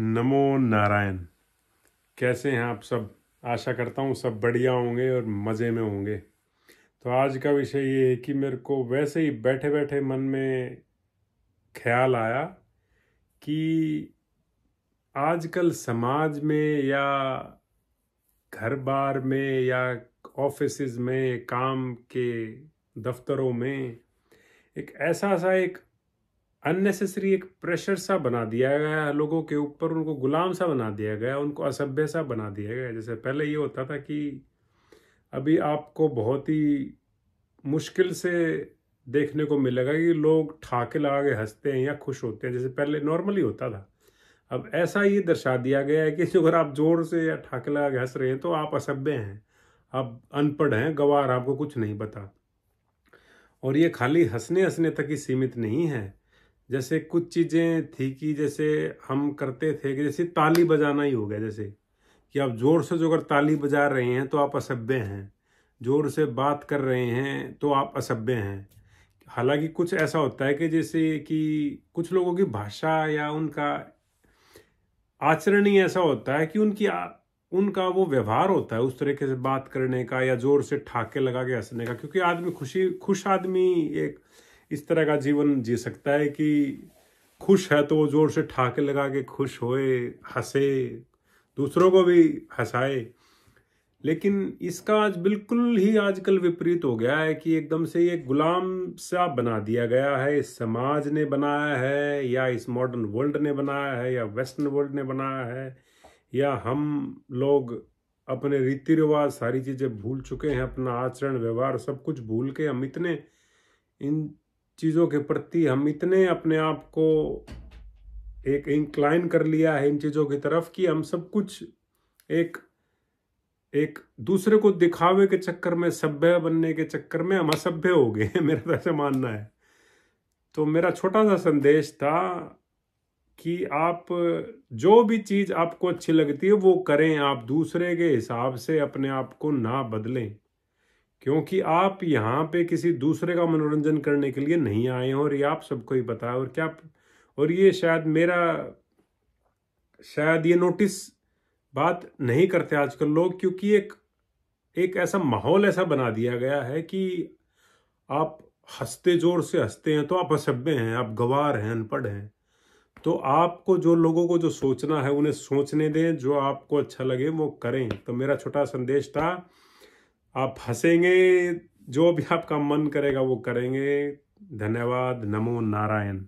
नमो नारायण कैसे हैं आप सब आशा करता हूँ सब बढ़िया होंगे और मज़े में होंगे तो आज का विषय ये है कि मेरे को वैसे ही बैठे बैठे मन में ख्याल आया कि आजकल समाज में या घर बार में या ऑफिस में काम के दफ्तरों में एक ऐसा सा एक अननेसेसरी एक प्रेशर सा बना दिया गया है लोगों के ऊपर उनको गुलाम सा बना दिया गया उनको असभ्य सा बना दिया गया जैसे पहले ये होता था कि अभी आपको बहुत ही मुश्किल से देखने को मिलेगा कि लोग ठाके लगा के हंसते हैं या खुश होते हैं जैसे पहले नॉर्मली होता था अब ऐसा ही दर्शा दिया गया है कि अगर आप जोर से या ठाके लगा के हंस रहे हैं तो आप असभ्य हैं आप अनपढ़ हैं गवार आपको कुछ नहीं पता और ये खाली हंसने हंसने तक ही सीमित नहीं है जैसे कुछ चीज़ें थी कि जैसे हम करते थे कि जैसे ताली बजाना ही हो गया जैसे कि आप ज़ोर से जो अगर ताली बजा रहे हैं तो आप असभ्य हैं ज़ोर से बात कर रहे हैं तो आप असभ्य हैं हालांकि कुछ ऐसा होता है कि जैसे कि कुछ लोगों की भाषा या उनका आचरण ही ऐसा होता है कि उनकी आ, उनका वो व्यवहार होता है उस तरीके से बात करने का या ज़ोर से ठाके लगा के हंसने का क्योंकि आदमी खुशी खुश आदमी एक इस तरह का जीवन जी सकता है कि खुश है तो वो जोर से ठाके लगा के खुश होए हंसे दूसरों को भी हंसाए लेकिन इसका आज बिल्कुल ही आजकल विपरीत हो गया है कि एकदम से ये गुलाम सा बना दिया गया है इस समाज ने बनाया है या इस मॉडर्न वर्ल्ड ने बनाया है या वेस्टर्न वर्ल्ड ने बनाया है या हम लोग अपने रीति रिवाज सारी चीज़ें भूल चुके हैं अपना आचरण व्यवहार सब कुछ भूल के हम इतने इन चीज़ों के प्रति हम इतने अपने आप को एक इंक्लाइन कर लिया है इन चीज़ों की तरफ कि हम सब कुछ एक एक दूसरे को दिखावे के चक्कर में सभ्य बनने के चक्कर में हम असभ्य हो गए मेरा तो ऐसा मानना है तो मेरा छोटा सा संदेश था कि आप जो भी चीज़ आपको अच्छी लगती है वो करें आप दूसरे के हिसाब से अपने आप को ना बदलें क्योंकि आप यहाँ पे किसी दूसरे का मनोरंजन करने के लिए नहीं आए हो और ये आप सबको ही पता है और क्या और ये शायद मेरा शायद ये नोटिस बात नहीं करते आजकल लोग क्योंकि एक एक ऐसा माहौल ऐसा बना दिया गया है कि आप हंसते जोर से हंसते हैं तो आप असभ्य हैं आप गवार हैं अनपढ़ हैं तो आपको जो लोगों को जो सोचना है उन्हें सोचने दें जो आपको अच्छा लगे वो करें तो मेरा छोटा संदेश था आप हंसेंगे जो भी आपका मन करेगा वो करेंगे धन्यवाद नमो नारायण